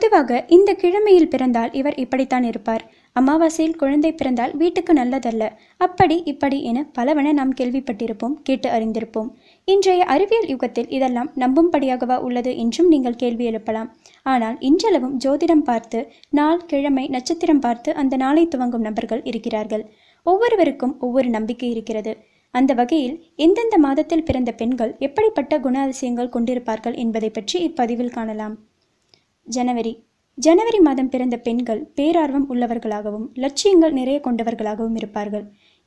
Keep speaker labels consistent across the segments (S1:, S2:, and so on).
S1: பொதுவாக இந்த கிழமையில் பிறந்தால் இவர் இப்படித்தான் இருப்பார் அமாவாசையில் குழந்தை பிறந்தால் வீட்டுக்கு நல்லதல்ல அப்படி இப்படி என பலவன நாம் கேள்விப்பட்டிருப்போம் கேட்டு அறிந்திருப்போம் இன்றைய அறிவியல் யுகத்தில் இதெல்லாம் நம்பும்படியாகவா உள்ளது என்றும் நீங்கள் கேள்வி எழுப்பலாம் ஆனால் இன்றளவும் ஜோதிடம் பார்த்து நாள் கிழமை நட்சத்திரம் பார்த்து அந்த நாளை துவங்கும் நபர்கள் இருக்கிறார்கள் ஒவ்வொருவருக்கும் ஒவ்வொரு நம்பிக்கை இருக்கிறது அந்த வகையில் எந்தெந்த மாதத்தில் பிறந்த பெண்கள் எப்படிப்பட்ட குணாதிசயங்கள் கொண்டிருப்பார்கள் என்பதை பற்றி இப்பதிவில் காணலாம் ஜனவரி ஜனவரி மாதம் பிறந்த பெண்கள் பேரார்வம் உள்ளவர்களாகவும் லட்சியங்கள் நிறைய கொண்டவர்களாகவும் இருப்பார்கள்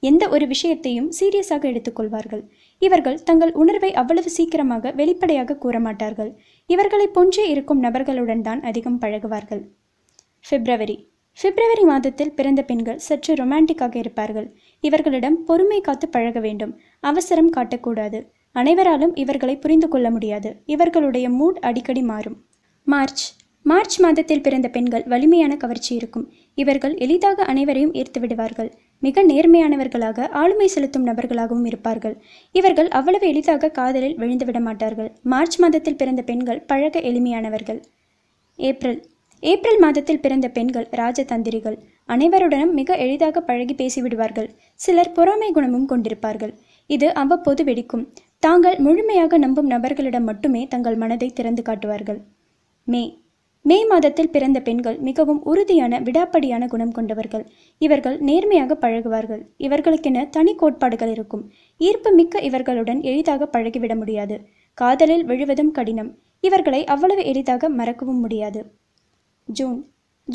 S1: எந்த ஒரு விஷயத்தையும் சீரியஸாக எடுத்துக்கொள்வார்கள் இவர்கள் தங்கள் உணர்வை அவ்வளவு சீக்கிரமாக வெளிப்படையாக கூறமாட்டார்கள் இவர்களை போன்றே இருக்கும் நபர்களுடன் தான் அதிகம் பழகுவார்கள் பிப்ரவரி பிப்ரவரி மாதத்தில் பிறந்த பெண்கள் சற்று ரொமான்டிக்காக இருப்பார்கள் இவர்களிடம் பொறுமை காத்து பழக வேண்டும் அவசரம் காட்டக்கூடாது அனைவராலும் இவர்களை புரிந்து கொள்ள முடியாது இவர்களுடைய மூட் அடிக்கடி மாறும் மார்ச் மார்ச் மாதத்தில் பிறந்த பெண்கள் வலிமையான கவர்ச்சி இருக்கும் இவர்கள் எளிதாக அனைவரையும் ஈர்த்து விடுவார்கள் மிக நேர்மையானவர்களாக ஆளுமை செலுத்தும் நபர்களாகவும் இருப்பார்கள் இவர்கள் அவ்வளவு எளிதாக காதலில் விழுந்துவிட மாட்டார்கள் மார்ச் மாதத்தில் பிறந்த பெண்கள் பழக எளிமையானவர்கள் ஏப்ரல் ஏப்ரல் மாதத்தில் பிறந்த பெண்கள் ராஜதந்திரிகள் அனைவருடனும் மிக எளிதாக பழகி பேசிவிடுவார்கள் சிலர் பொறாமை குணமும் கொண்டிருப்பார்கள் இது அவ்வப்போது வெடிக்கும் தாங்கள் முழுமையாக நம்பும் நபர்களிடம் மட்டுமே தங்கள் மனதை திறந்து காட்டுவார்கள் மே மே மாதத்தில் பிறந்த பெண்கள் மிகவும் உறுதியான விடாப்படியான குணம் கொண்டவர்கள் இவர்கள் நேர்மையாக பழகுவார்கள் இவர்களுக்கென தனி கோட்பாடுகள் இருக்கும் ஈர்ப்பு மிக்க இவர்களுடன் எளிதாக பழகிவிட முடியாது காதலில் விழுவதும் கடினம் இவர்களை அவ்வளவு எளிதாக மறக்கவும் முடியாது ஜூன்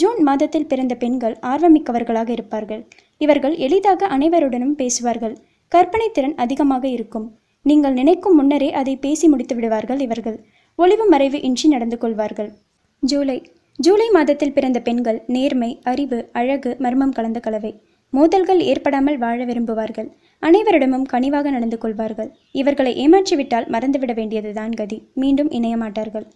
S1: ஜூன் மாதத்தில் பிறந்த பெண்கள் ஆர்வமிக்கவர்களாக இருப்பார்கள் இவர்கள் எளிதாக அனைவருடனும் பேசுவார்கள் கற்பனை திறன் அதிகமாக இருக்கும் நீங்கள் நினைக்கும் முன்னரே அதை பேசி முடித்து விடுவார்கள் இவர்கள் ஒளிவு மறைவு இன்றி நடந்து கொள்வார்கள் ஜூலை ஜூலை மாதத்தில் பிறந்த பெண்கள் நேர்மை அறிவு அழகு மர்மம் கலந்த கலவை மோதல்கள் ஏற்படாமல் வாழ விரும்புவார்கள் அனைவரிடமும் கனிவாக நடந்து கொள்வார்கள் இவர்களை ஏமாற்றிவிட்டால் மறந்துவிட வேண்டியதுதான் கதி மீண்டும் இணைய மாட்டார்கள்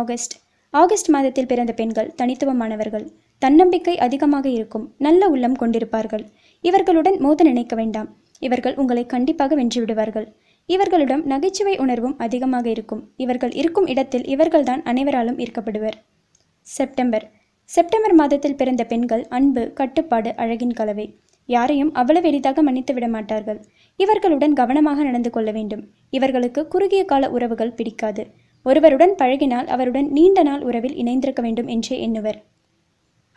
S1: ஆகஸ்ட் ஆகஸ்ட் மாதத்தில் பிறந்த பெண்கள் தனித்துவமானவர்கள் தன்னம்பிக்கை அதிகமாக இருக்கும் நல்ல உள்ளம் கொண்டிருப்பார்கள் இவர்களுடன் மோத நினைக்க வேண்டாம் இவர்கள் உங்களை கண்டிப்பாக வென்றுவிடுவார்கள் இவர்களிடம் நகைச்சுவை உணர்வும் அதிகமாக இருக்கும் இவர்கள் இருக்கும் இடத்தில் இவர்கள்தான் அனைவராலும் ஈர்க்கப்படுவர் செப்டம்பர் செப்டம்பர் மாதத்தில் பிறந்த பெண்கள் அன்பு கட்டுப்பாடு அழகின் கலவை யாரையும் அவ்வளவு எளிதாக மன்னித்து விட மாட்டார்கள் இவர்களுடன் கவனமாக நடந்து கொள்ள வேண்டும் இவர்களுக்கு குறுகிய கால உறவுகள் பிடிக்காது ஒருவருடன் பழகினால் அவருடன் நீண்ட நாள் உறவில் இணைந்திருக்க வேண்டும் என்றே எண்ணுவர்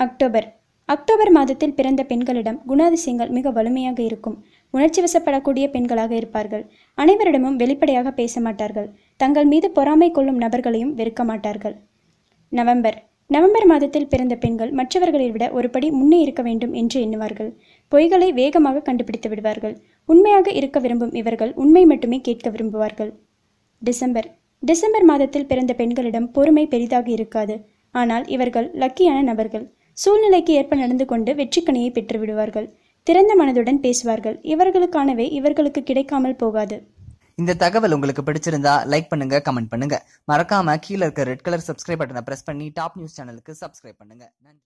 S1: அக்டோபர் அக்டோபர் மாதத்தில் பிறந்த பெண்களிடம் குணாதிசயங்கள் மிக வலிமையாக இருக்கும் உணர்ச்சி வசப்படக்கூடிய பெண்களாக இருப்பார்கள் அனைவரிடமும் வெளிப்படையாக பேச மாட்டார்கள் தங்கள் மீது பொறாமை கொள்ளும் நபர்களையும் வெறுக்க மாட்டார்கள் நவம்பர் நவம்பர் மாதத்தில் பிறந்த பெண்கள் மற்றவர்களை விட ஒருபடி முன்னே இருக்க வேண்டும் என்று எண்ணுவார்கள் பொய்களை வேகமாக கண்டுபிடித்து விடுவார்கள் உண்மையாக இருக்க விரும்பும் இவர்கள் உண்மை மட்டுமே கேட்க விரும்புவார்கள் டிசம்பர் டிசம்பர் மாதத்தில் பிறந்த பெண்களிடம் பொறுமை பெரிதாக இருக்காது ஆனால் இவர்கள் லக்கியான நபர்கள் சூழ்நிலைக்கு ஏற்ப நடந்து கொண்டு வெற்றிக்கணியை விடுவார்கள் திறந்த மனதுடன் பேசுவார்கள் இவர்களுக்கானவை இவர்களுக்கு கிடைக்காமல் போகாது இந்த தகவல் உங்களுக்கு பிடிச்சிருந்தா லைக் பண்ணுங்க கமெண்ட் பண்ணுங்க மறக்காம கீழே இருக்க ரெட் கலர் சப்ஸ்கிரைப் பட்டனை பிரஸ் பண்ணி டாப் நியூஸ் சேனலுக்கு சப்ஸ்கிரைப் பண்ணுங்க நன்றி